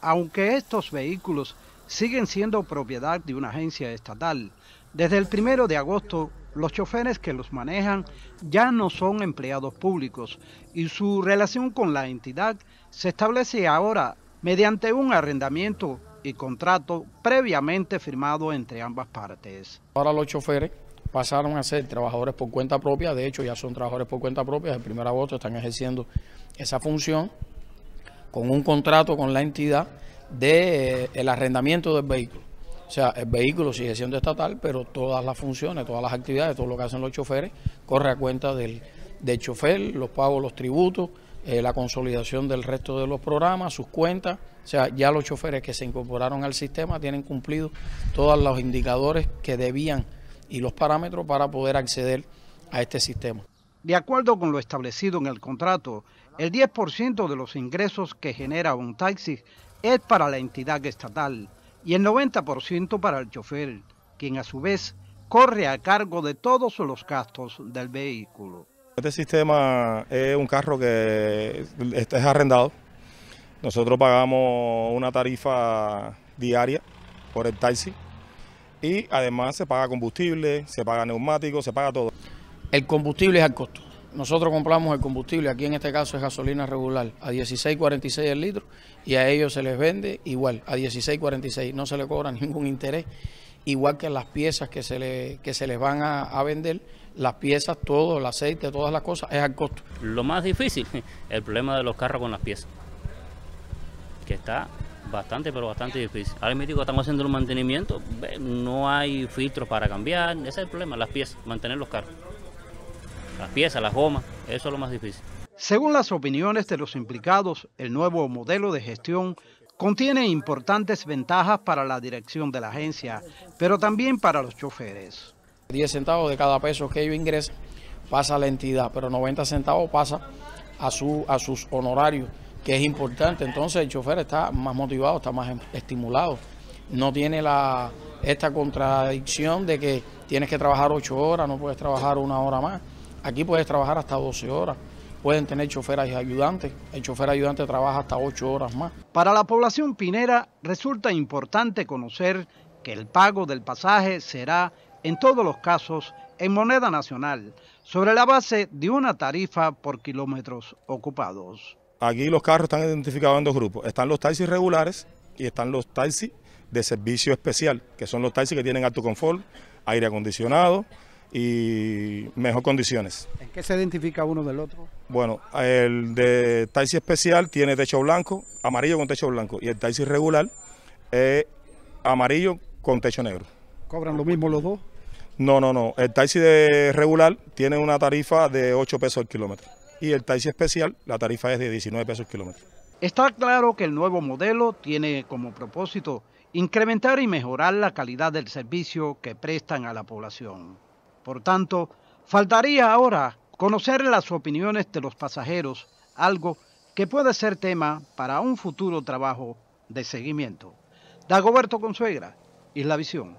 aunque estos vehículos siguen siendo propiedad de una agencia estatal, desde el primero de agosto los choferes que los manejan ya no son empleados públicos y su relación con la entidad se establece ahora mediante un arrendamiento y contrato previamente firmado entre ambas partes. Ahora los choferes pasaron a ser trabajadores por cuenta propia, de hecho ya son trabajadores por cuenta propia, el 1 de agosto están ejerciendo esa función con un contrato con la entidad de eh, el arrendamiento del vehículo. O sea, el vehículo sigue siendo estatal, pero todas las funciones, todas las actividades, todo lo que hacen los choferes, corre a cuenta del, chofer, los pagos, los tributos, eh, la consolidación del resto de los programas, sus cuentas. O sea, ya los choferes que se incorporaron al sistema tienen cumplido todos los indicadores que debían y los parámetros para poder acceder a este sistema. De acuerdo con lo establecido en el contrato, el 10% de los ingresos que genera un taxi es para la entidad estatal y el 90% para el chofer, quien a su vez corre a cargo de todos los gastos del vehículo. Este sistema es un carro que es arrendado. Nosotros pagamos una tarifa diaria por el taxi y además se paga combustible, se paga neumático, se paga todo. El combustible es al costo nosotros compramos el combustible, aquí en este caso es gasolina regular, a 16.46 el litro y a ellos se les vende igual, a 16.46, no se les cobra ningún interés, igual que las piezas que se, le, que se les van a, vender, las piezas, todo, el aceite, todas las cosas, es al costo. Lo más difícil, el problema de los carros con las piezas, que está bastante, pero bastante difícil. Ahora mismo digo, estamos haciendo un mantenimiento, no hay filtros para cambiar, ese es el problema, las piezas, mantener los carros las piezas, las gomas, eso es lo más difícil. Según las opiniones de los implicados, el nuevo modelo de gestión contiene importantes ventajas para la dirección de la agencia, pero también para los choferes. 10 centavos de cada peso que ellos ingresan pasa a la entidad, pero 90 centavos pasa a, su, a sus honorarios, que es importante. Entonces el chofer está más motivado, está más estimulado. No tiene esta contradicción de que tienes que trabajar 8 horas, no puedes trabajar una hora más. Aquí puedes trabajar hasta 12 horas. Pueden tener choferas y ayudantes. El chofer ayudante trabaja hasta 8 horas más. Para la población pinera resulta importante conocer que el pago del pasaje será, en todos los casos, en moneda nacional, sobre la base de una tarifa por kilómetros ocupados. Aquí los carros están identificados en dos grupos. Están los taxis regulares y están los taxis de servicio especial, que son los taxis que tienen alto confort, aire acondicionado, y mejor condiciones. ¿En qué se identifica uno del otro? Bueno, el de taxi especial tiene techo blanco, amarillo con techo blanco, y el taxi regular es amarillo con techo negro. ¿Cobran lo mismo los dos? No, no, no. El taxi de regular tiene una tarifa de 8 pesos al kilómetro y el taxi especial la tarifa es de 19 pesos al kilómetro. Está claro que el nuevo modelo tiene como propósito incrementar y mejorar la calidad del servicio que prestan a la población. Por tanto, faltaría ahora conocer las opiniones de los pasajeros, algo que puede ser tema para un futuro trabajo de seguimiento. Dagoberto Consuegra, la Visión.